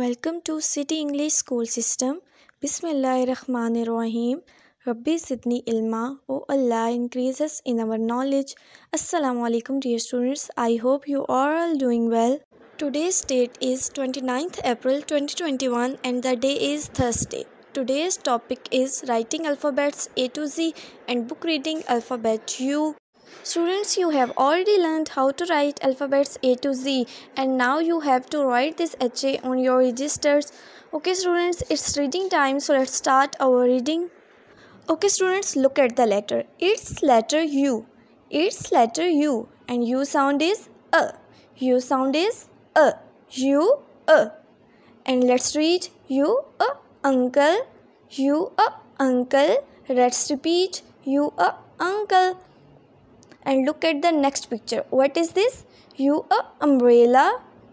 Welcome to City English School System. Rahim. Rabbi Sidni Ilma. O Allah, increase us in our knowledge. Assalamu alaikum, dear students. I hope you are all doing well. Today's date is 29th April 2021 and the day is Thursday. Today's topic is writing alphabets A to Z and book reading alphabet U Students, you have already learned how to write alphabets A to Z and now you have to write this HA on your registers. Okay students, it's reading time so let's start our reading. Okay students, look at the letter. It's letter U. It's letter U and U sound is A. U sound is A. U A. And let's read U A uncle. U A uncle. Let's repeat U A uncle and look at the next picture what is this you a umbrella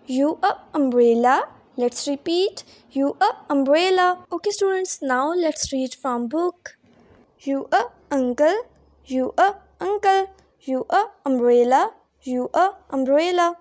you a umbrella let's repeat you a umbrella okay students now let's read from book you a uncle you a uncle you a umbrella you a umbrella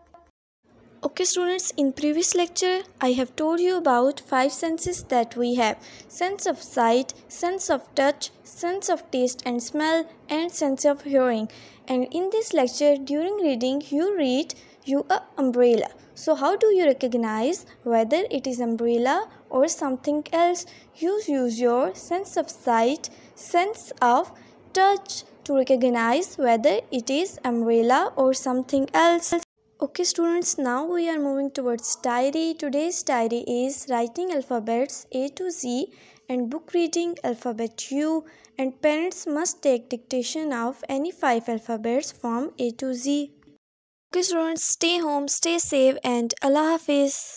Okay students, in previous lecture, I have told you about five senses that we have. Sense of sight, sense of touch, sense of taste and smell, and sense of hearing. And in this lecture, during reading, you read you a umbrella. So how do you recognize whether it is umbrella or something else? You use your sense of sight, sense of touch to recognize whether it is umbrella or something else. Okay students, now we are moving towards diary. Today's diary is writing alphabets A to Z and book reading alphabet U and parents must take dictation of any five alphabets from A to Z. Okay students, stay home, stay safe and Allah Hafiz.